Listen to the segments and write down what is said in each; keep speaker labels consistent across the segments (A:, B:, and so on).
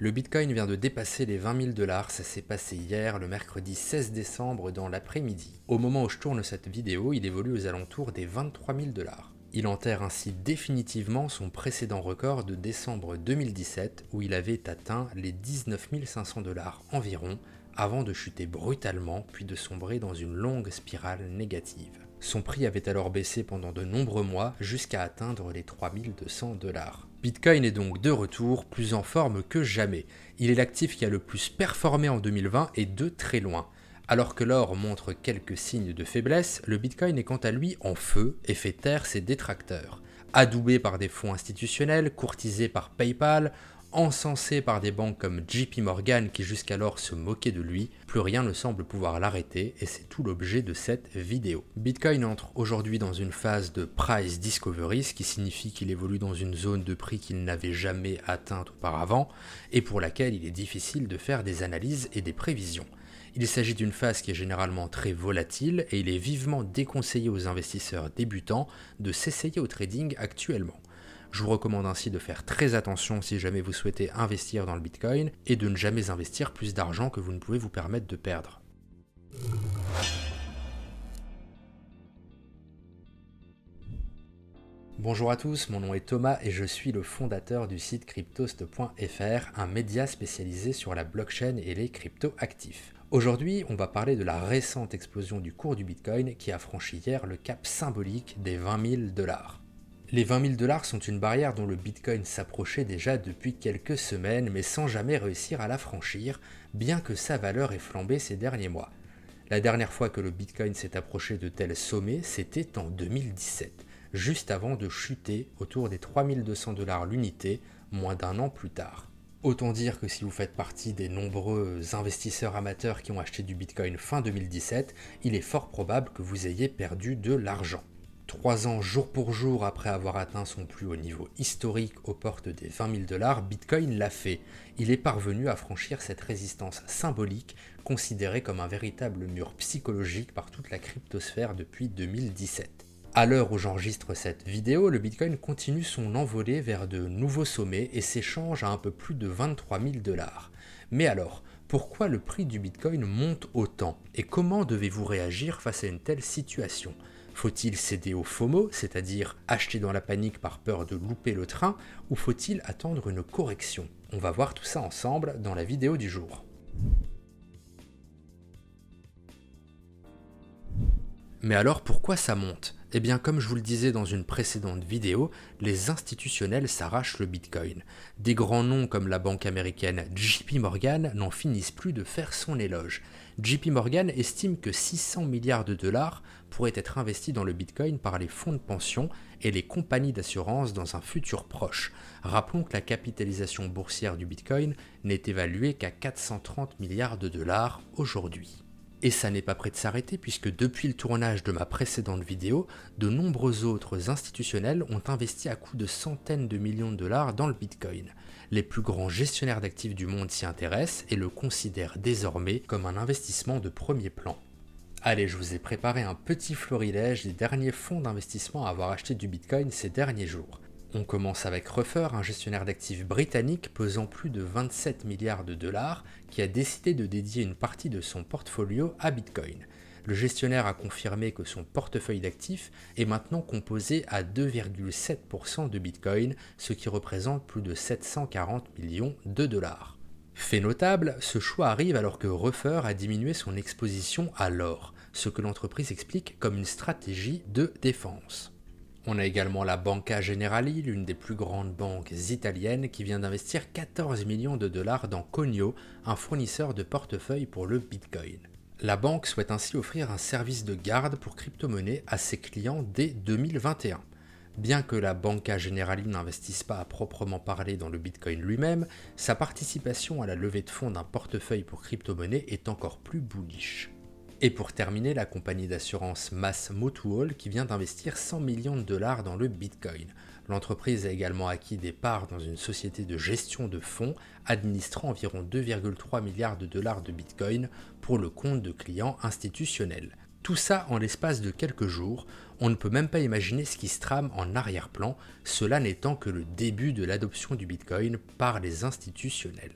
A: Le Bitcoin vient de dépasser les 20 000 dollars, ça s'est passé hier, le mercredi 16 décembre dans l'après-midi. Au moment où je tourne cette vidéo, il évolue aux alentours des 23 000 dollars. Il enterre ainsi définitivement son précédent record de décembre 2017 où il avait atteint les 19 500 dollars environ avant de chuter brutalement puis de sombrer dans une longue spirale négative. Son prix avait alors baissé pendant de nombreux mois jusqu'à atteindre les 3200 dollars. Bitcoin est donc de retour, plus en forme que jamais. Il est l'actif qui a le plus performé en 2020 et de très loin. Alors que l'or montre quelques signes de faiblesse, le Bitcoin est quant à lui en feu et fait taire ses détracteurs. Adoubé par des fonds institutionnels, courtisé par PayPal, encensé par des banques comme JP Morgan qui jusqu'alors se moquaient de lui, plus rien ne semble pouvoir l'arrêter et c'est tout l'objet de cette vidéo. Bitcoin entre aujourd'hui dans une phase de price discovery, ce qui signifie qu'il évolue dans une zone de prix qu'il n'avait jamais atteinte auparavant et pour laquelle il est difficile de faire des analyses et des prévisions. Il s'agit d'une phase qui est généralement très volatile et il est vivement déconseillé aux investisseurs débutants de s'essayer au trading actuellement. Je vous recommande ainsi de faire très attention si jamais vous souhaitez investir dans le Bitcoin et de ne jamais investir plus d'argent que vous ne pouvez vous permettre de perdre. Bonjour à tous, mon nom est Thomas et je suis le fondateur du site cryptost.fr, un média spécialisé sur la blockchain et les cryptoactifs. Aujourd'hui, on va parler de la récente explosion du cours du Bitcoin qui a franchi hier le cap symbolique des 20 000 dollars. Les 20 000 dollars sont une barrière dont le Bitcoin s'approchait déjà depuis quelques semaines, mais sans jamais réussir à la franchir, bien que sa valeur ait flambé ces derniers mois. La dernière fois que le Bitcoin s'est approché de tels sommets, c'était en 2017, juste avant de chuter autour des 3200 dollars l'unité, moins d'un an plus tard. Autant dire que si vous faites partie des nombreux investisseurs amateurs qui ont acheté du Bitcoin fin 2017, il est fort probable que vous ayez perdu de l'argent. Trois ans jour pour jour après avoir atteint son plus haut niveau historique aux portes des 20 000 dollars, Bitcoin l'a fait. Il est parvenu à franchir cette résistance symbolique considérée comme un véritable mur psychologique par toute la cryptosphère depuis 2017. À l'heure où j'enregistre cette vidéo, le Bitcoin continue son envolée vers de nouveaux sommets et s'échange à un peu plus de 23 000 dollars. Mais alors, pourquoi le prix du Bitcoin monte autant Et comment devez-vous réagir face à une telle situation faut-il céder au FOMO, c'est-à-dire acheter dans la panique par peur de louper le train, ou faut-il attendre une correction On va voir tout ça ensemble dans la vidéo du jour. Mais alors pourquoi ça monte eh bien, comme je vous le disais dans une précédente vidéo, les institutionnels s'arrachent le bitcoin. Des grands noms comme la banque américaine JP Morgan n'en finissent plus de faire son éloge. JP Morgan estime que 600 milliards de dollars pourrait être investi dans le Bitcoin par les fonds de pension et les compagnies d'assurance dans un futur proche. Rappelons que la capitalisation boursière du Bitcoin n'est évaluée qu'à 430 milliards de dollars aujourd'hui. Et ça n'est pas prêt de s'arrêter puisque depuis le tournage de ma précédente vidéo, de nombreux autres institutionnels ont investi à coups de centaines de millions de dollars dans le Bitcoin. Les plus grands gestionnaires d'actifs du monde s'y intéressent et le considèrent désormais comme un investissement de premier plan. Allez, je vous ai préparé un petit florilège des derniers fonds d'investissement à avoir acheté du Bitcoin ces derniers jours. On commence avec Ruffer, un gestionnaire d'actifs britannique pesant plus de 27 milliards de dollars, qui a décidé de dédier une partie de son portfolio à Bitcoin. Le gestionnaire a confirmé que son portefeuille d'actifs est maintenant composé à 2,7% de Bitcoin, ce qui représente plus de 740 millions de dollars. Fait notable, ce choix arrive alors que Ruffer a diminué son exposition à l'or, ce que l'entreprise explique comme une stratégie de défense. On a également la Banca Generali, l'une des plus grandes banques italiennes, qui vient d'investir 14 millions de dollars dans Cogno, un fournisseur de portefeuille pour le Bitcoin. La banque souhaite ainsi offrir un service de garde pour crypto monnaie à ses clients dès 2021. Bien que la Banca Generali n'investisse pas à proprement parler dans le Bitcoin lui-même, sa participation à la levée de fonds d'un portefeuille pour crypto-monnaie est encore plus bullish. Et pour terminer, la compagnie d'assurance Mass Mutual qui vient d'investir 100 millions de dollars dans le Bitcoin. L'entreprise a également acquis des parts dans une société de gestion de fonds administrant environ 2,3 milliards de dollars de Bitcoin pour le compte de clients institutionnels. Tout ça en l'espace de quelques jours, on ne peut même pas imaginer ce qui se trame en arrière-plan, cela n'étant que le début de l'adoption du Bitcoin par les institutionnels.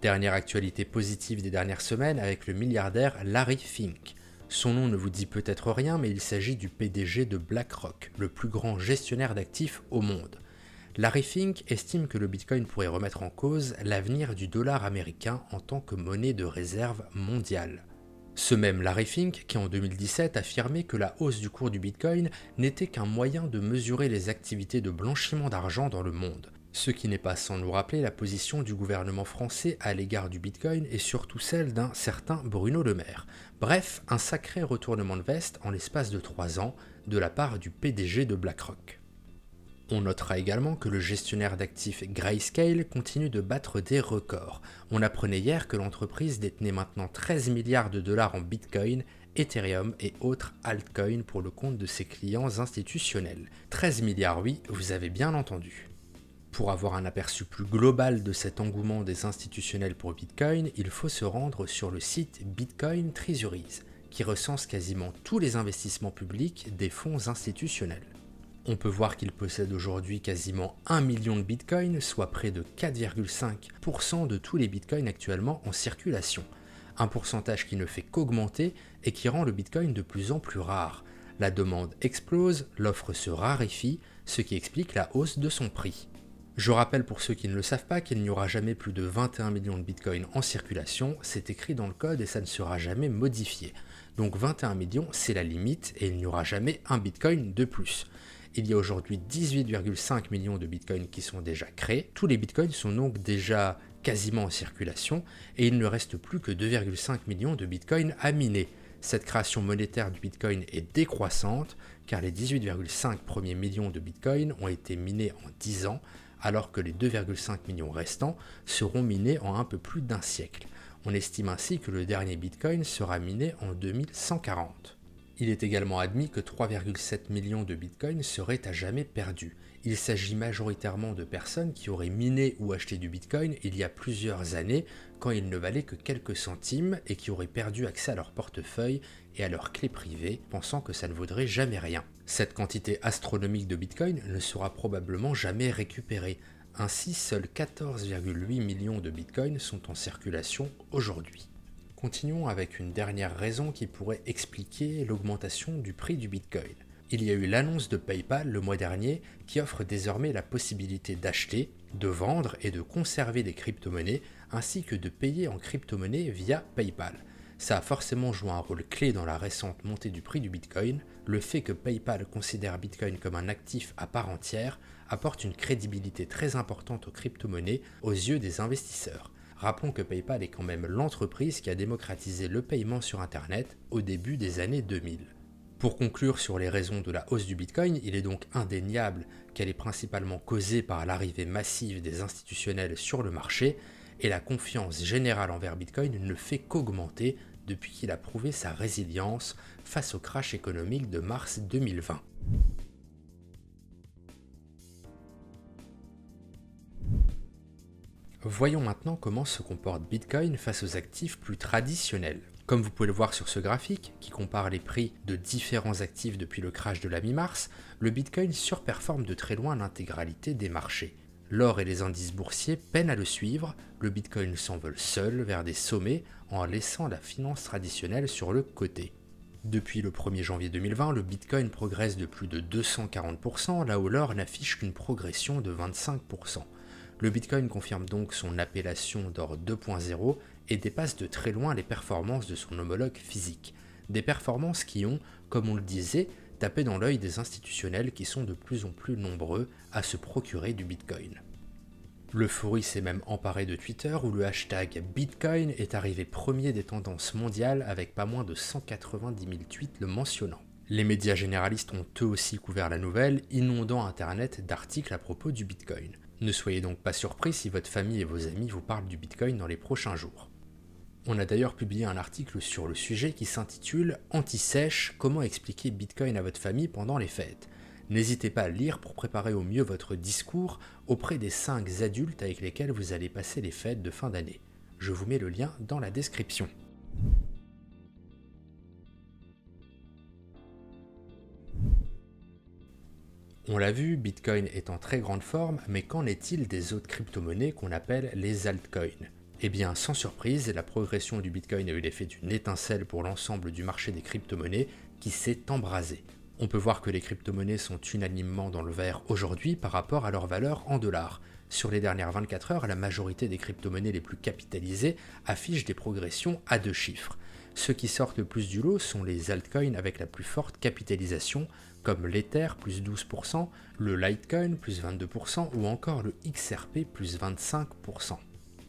A: Dernière actualité positive des dernières semaines avec le milliardaire Larry Fink. Son nom ne vous dit peut-être rien, mais il s'agit du PDG de BlackRock, le plus grand gestionnaire d'actifs au monde. Larry Fink estime que le Bitcoin pourrait remettre en cause l'avenir du dollar américain en tant que monnaie de réserve mondiale. Ce même Larry Fink qui en 2017 affirmait que la hausse du cours du Bitcoin n'était qu'un moyen de mesurer les activités de blanchiment d'argent dans le monde, ce qui n'est pas sans nous rappeler la position du gouvernement français à l'égard du Bitcoin et surtout celle d'un certain Bruno Le Maire. Bref, un sacré retournement de veste en l'espace de 3 ans de la part du PDG de BlackRock. On notera également que le gestionnaire d'actifs Grayscale continue de battre des records. On apprenait hier que l'entreprise détenait maintenant 13 milliards de dollars en Bitcoin, Ethereum et autres altcoins pour le compte de ses clients institutionnels. 13 milliards oui, vous avez bien entendu. Pour avoir un aperçu plus global de cet engouement des institutionnels pour Bitcoin, il faut se rendre sur le site Bitcoin Treasuries, qui recense quasiment tous les investissements publics des fonds institutionnels. On peut voir qu'il possède aujourd'hui quasiment 1 million de bitcoins, soit près de 4,5% de tous les bitcoins actuellement en circulation. Un pourcentage qui ne fait qu'augmenter et qui rend le bitcoin de plus en plus rare. La demande explose, l'offre se raréfie, ce qui explique la hausse de son prix. Je rappelle pour ceux qui ne le savent pas qu'il n'y aura jamais plus de 21 millions de bitcoins en circulation, c'est écrit dans le code et ça ne sera jamais modifié. Donc 21 millions, c'est la limite et il n'y aura jamais un bitcoin de plus il y a aujourd'hui 18,5 millions de bitcoins qui sont déjà créés. Tous les bitcoins sont donc déjà quasiment en circulation et il ne reste plus que 2,5 millions de bitcoins à miner. Cette création monétaire du bitcoin est décroissante car les 18,5 premiers millions de bitcoins ont été minés en 10 ans alors que les 2,5 millions restants seront minés en un peu plus d'un siècle. On estime ainsi que le dernier bitcoin sera miné en 2140. Il est également admis que 3,7 millions de bitcoins seraient à jamais perdus. Il s'agit majoritairement de personnes qui auraient miné ou acheté du bitcoin il y a plusieurs années quand il ne valait que quelques centimes et qui auraient perdu accès à leur portefeuille et à leurs clés privées pensant que ça ne vaudrait jamais rien. Cette quantité astronomique de bitcoin ne sera probablement jamais récupérée. Ainsi, seuls 14,8 millions de bitcoins sont en circulation aujourd'hui. Continuons avec une dernière raison qui pourrait expliquer l'augmentation du prix du Bitcoin. Il y a eu l'annonce de PayPal le mois dernier qui offre désormais la possibilité d'acheter, de vendre et de conserver des crypto-monnaies ainsi que de payer en crypto monnaie via PayPal. Ça a forcément joué un rôle clé dans la récente montée du prix du Bitcoin. Le fait que PayPal considère Bitcoin comme un actif à part entière apporte une crédibilité très importante aux crypto-monnaies aux yeux des investisseurs. Rappelons que PayPal est quand même l'entreprise qui a démocratisé le paiement sur Internet au début des années 2000. Pour conclure sur les raisons de la hausse du Bitcoin, il est donc indéniable qu'elle est principalement causée par l'arrivée massive des institutionnels sur le marché, et la confiance générale envers Bitcoin ne fait qu'augmenter depuis qu'il a prouvé sa résilience face au crash économique de mars 2020. Voyons maintenant comment se comporte Bitcoin face aux actifs plus traditionnels. Comme vous pouvez le voir sur ce graphique, qui compare les prix de différents actifs depuis le crash de la mi-mars, le Bitcoin surperforme de très loin l'intégralité des marchés. L'or et les indices boursiers peinent à le suivre, le Bitcoin s'envole seul vers des sommets en laissant la finance traditionnelle sur le côté. Depuis le 1er janvier 2020, le Bitcoin progresse de plus de 240%, là où l'or n'affiche qu'une progression de 25%. Le Bitcoin confirme donc son appellation d'or 2.0 et dépasse de très loin les performances de son homologue physique. Des performances qui ont, comme on le disait, tapé dans l'œil des institutionnels qui sont de plus en plus nombreux à se procurer du Bitcoin. Le L'euphorie s'est même emparé de Twitter où le hashtag Bitcoin est arrivé premier des tendances mondiales avec pas moins de 190 000 tweets le mentionnant. Les médias généralistes ont eux aussi couvert la nouvelle, inondant Internet d'articles à propos du Bitcoin. Ne soyez donc pas surpris si votre famille et vos amis vous parlent du Bitcoin dans les prochains jours. On a d'ailleurs publié un article sur le sujet qui s'intitule Anti-sèche, comment expliquer Bitcoin à votre famille pendant les fêtes. N'hésitez pas à lire pour préparer au mieux votre discours auprès des 5 adultes avec lesquels vous allez passer les fêtes de fin d'année. Je vous mets le lien dans la description. On l'a vu, Bitcoin est en très grande forme, mais qu'en est-il des autres crypto-monnaies qu'on appelle les altcoins Eh bien, sans surprise, la progression du Bitcoin a eu l'effet d'une étincelle pour l'ensemble du marché des crypto-monnaies qui s'est embrasé. On peut voir que les crypto-monnaies sont unanimement dans le vert aujourd'hui par rapport à leur valeur en dollars. Sur les dernières 24 heures, la majorité des crypto-monnaies les plus capitalisées affichent des progressions à deux chiffres. Ceux qui sortent le plus du lot sont les altcoins avec la plus forte capitalisation, comme l'Ether plus 12%, le Litecoin plus 22% ou encore le XRP plus 25%.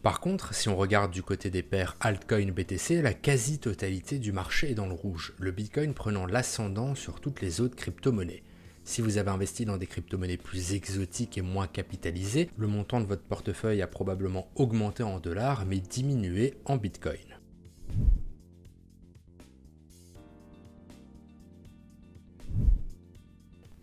A: Par contre, si on regarde du côté des paires altcoin BTC, la quasi-totalité du marché est dans le rouge, le Bitcoin prenant l'ascendant sur toutes les autres crypto-monnaies. Si vous avez investi dans des crypto-monnaies plus exotiques et moins capitalisées, le montant de votre portefeuille a probablement augmenté en dollars mais diminué en Bitcoin.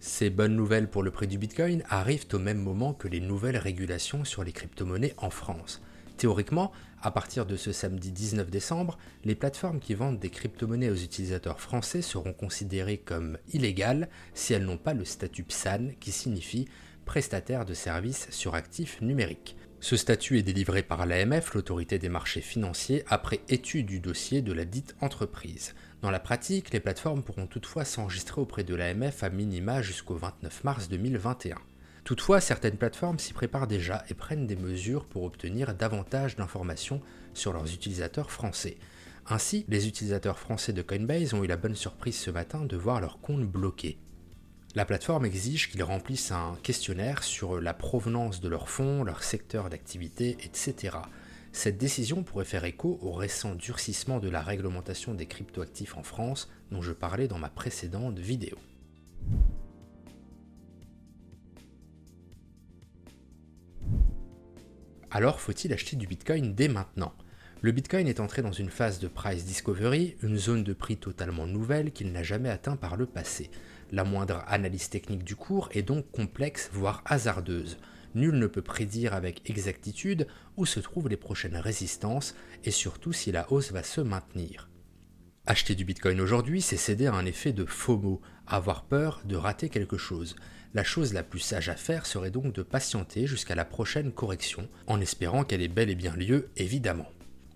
A: Ces bonnes nouvelles pour le prix du Bitcoin arrivent au même moment que les nouvelles régulations sur les crypto-monnaies en France. Théoriquement, à partir de ce samedi 19 décembre, les plateformes qui vendent des crypto-monnaies aux utilisateurs français seront considérées comme illégales si elles n'ont pas le statut PSAN qui signifie prestataire de services sur actifs numériques. Ce statut est délivré par l'AMF, l'autorité des marchés financiers, après étude du dossier de la dite entreprise. Dans la pratique, les plateformes pourront toutefois s'enregistrer auprès de l'AMF à minima jusqu'au 29 mars 2021. Toutefois, certaines plateformes s'y préparent déjà et prennent des mesures pour obtenir davantage d'informations sur leurs utilisateurs français. Ainsi, les utilisateurs français de Coinbase ont eu la bonne surprise ce matin de voir leur compte bloqué. La plateforme exige qu'ils remplissent un questionnaire sur la provenance de leurs fonds, leur secteur d'activité, etc. Cette décision pourrait faire écho au récent durcissement de la réglementation des cryptoactifs en France dont je parlais dans ma précédente vidéo. Alors faut-il acheter du Bitcoin dès maintenant le Bitcoin est entré dans une phase de price discovery, une zone de prix totalement nouvelle qu'il n'a jamais atteint par le passé. La moindre analyse technique du cours est donc complexe, voire hasardeuse. Nul ne peut prédire avec exactitude où se trouvent les prochaines résistances et surtout si la hausse va se maintenir. Acheter du Bitcoin aujourd'hui, c'est céder à un effet de FOMO, avoir peur de rater quelque chose. La chose la plus sage à faire serait donc de patienter jusqu'à la prochaine correction, en espérant qu'elle ait bel et bien lieu, évidemment.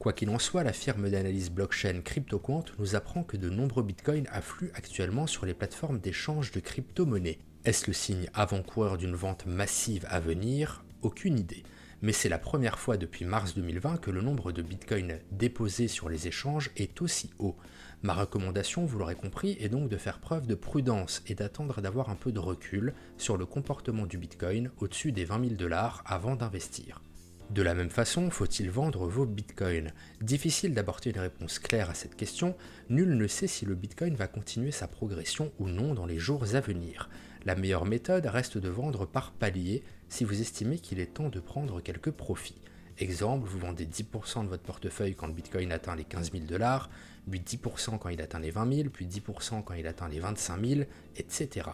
A: Quoi qu'il en soit, la firme d'analyse blockchain CryptoQuant nous apprend que de nombreux bitcoins affluent actuellement sur les plateformes d'échange de crypto-monnaies. Est-ce le signe avant-coureur d'une vente massive à venir Aucune idée. Mais c'est la première fois depuis mars 2020 que le nombre de bitcoins déposés sur les échanges est aussi haut. Ma recommandation, vous l'aurez compris, est donc de faire preuve de prudence et d'attendre d'avoir un peu de recul sur le comportement du bitcoin au-dessus des 20 000 dollars avant d'investir. De la même façon, faut-il vendre vos bitcoins Difficile d'apporter une réponse claire à cette question, nul ne sait si le bitcoin va continuer sa progression ou non dans les jours à venir. La meilleure méthode reste de vendre par palier si vous estimez qu'il est temps de prendre quelques profits. Exemple, vous vendez 10% de votre portefeuille quand le Bitcoin atteint les 15 000 dollars, puis 10% quand il atteint les 20 000, puis 10% quand il atteint les 25 000, etc.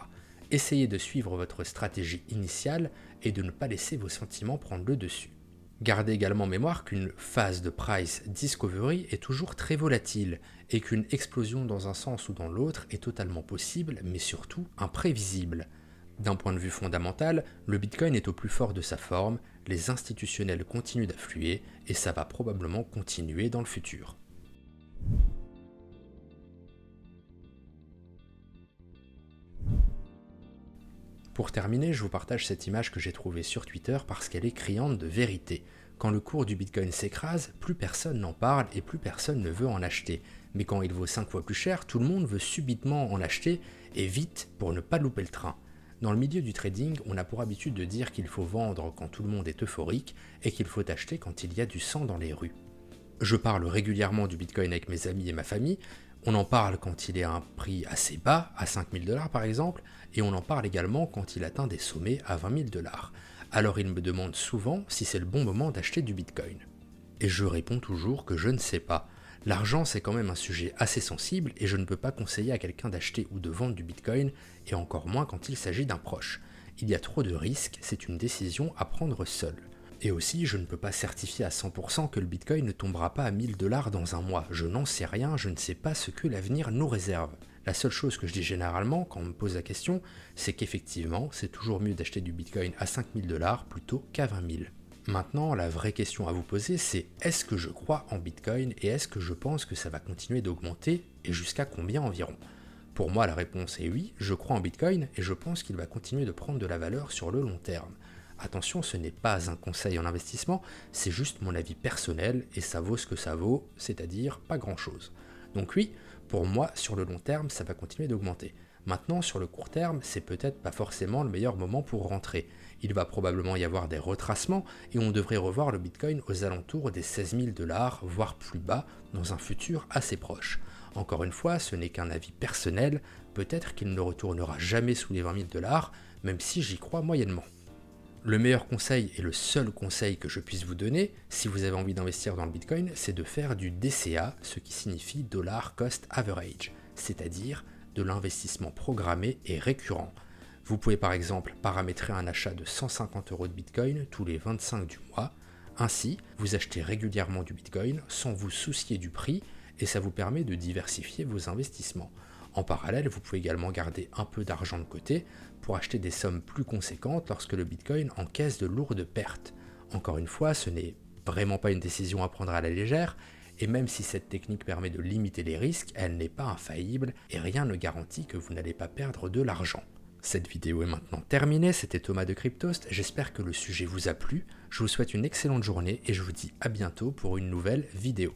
A: Essayez de suivre votre stratégie initiale et de ne pas laisser vos sentiments prendre le dessus. Gardez également en mémoire qu'une phase de price discovery est toujours très volatile et qu'une explosion dans un sens ou dans l'autre est totalement possible mais surtout imprévisible. D'un point de vue fondamental, le Bitcoin est au plus fort de sa forme, les institutionnels continuent d'affluer et ça va probablement continuer dans le futur. Pour terminer, je vous partage cette image que j'ai trouvée sur Twitter parce qu'elle est criante de vérité. Quand le cours du Bitcoin s'écrase, plus personne n'en parle et plus personne ne veut en acheter. Mais quand il vaut 5 fois plus cher, tout le monde veut subitement en acheter et vite pour ne pas louper le train. Dans le milieu du trading, on a pour habitude de dire qu'il faut vendre quand tout le monde est euphorique et qu'il faut acheter quand il y a du sang dans les rues. Je parle régulièrement du Bitcoin avec mes amis et ma famille, on en parle quand il est à un prix assez bas, à 5000 dollars par exemple, et on en parle également quand il atteint des sommets à 20 000 dollars. Alors il me demande souvent si c'est le bon moment d'acheter du Bitcoin. Et je réponds toujours que je ne sais pas. L'argent c'est quand même un sujet assez sensible et je ne peux pas conseiller à quelqu'un d'acheter ou de vendre du Bitcoin, et encore moins quand il s'agit d'un proche. Il y a trop de risques, c'est une décision à prendre seule. Et aussi, je ne peux pas certifier à 100% que le Bitcoin ne tombera pas à 1000 dollars dans un mois. Je n'en sais rien, je ne sais pas ce que l'avenir nous réserve. La seule chose que je dis généralement quand on me pose la question, c'est qu'effectivement, c'est toujours mieux d'acheter du Bitcoin à 5000 dollars plutôt qu'à 20 000. Maintenant, la vraie question à vous poser, c'est est-ce que je crois en Bitcoin et est-ce que je pense que ça va continuer d'augmenter et jusqu'à combien environ Pour moi, la réponse est oui, je crois en Bitcoin et je pense qu'il va continuer de prendre de la valeur sur le long terme. Attention, ce n'est pas un conseil en investissement, c'est juste mon avis personnel et ça vaut ce que ça vaut, c'est-à-dire pas grand-chose. Donc oui, pour moi, sur le long terme, ça va continuer d'augmenter. Maintenant, sur le court terme, c'est peut-être pas forcément le meilleur moment pour rentrer. Il va probablement y avoir des retracements et on devrait revoir le Bitcoin aux alentours des 16 000 dollars, voire plus bas, dans un futur assez proche. Encore une fois, ce n'est qu'un avis personnel, peut-être qu'il ne retournera jamais sous les 20 000 dollars, même si j'y crois moyennement le meilleur conseil et le seul conseil que je puisse vous donner, si vous avez envie d'investir dans le Bitcoin, c'est de faire du DCA, ce qui signifie Dollar Cost Average, c'est-à-dire de l'investissement programmé et récurrent. Vous pouvez par exemple paramétrer un achat de 150 euros de Bitcoin tous les 25 du mois. Ainsi, vous achetez régulièrement du Bitcoin sans vous soucier du prix et ça vous permet de diversifier vos investissements. En parallèle, vous pouvez également garder un peu d'argent de côté pour acheter des sommes plus conséquentes lorsque le Bitcoin encaisse de lourdes pertes. Encore une fois, ce n'est vraiment pas une décision à prendre à la légère, et même si cette technique permet de limiter les risques, elle n'est pas infaillible et rien ne garantit que vous n'allez pas perdre de l'argent. Cette vidéo est maintenant terminée, c'était Thomas de Cryptost, j'espère que le sujet vous a plu, je vous souhaite une excellente journée et je vous dis à bientôt pour une nouvelle vidéo.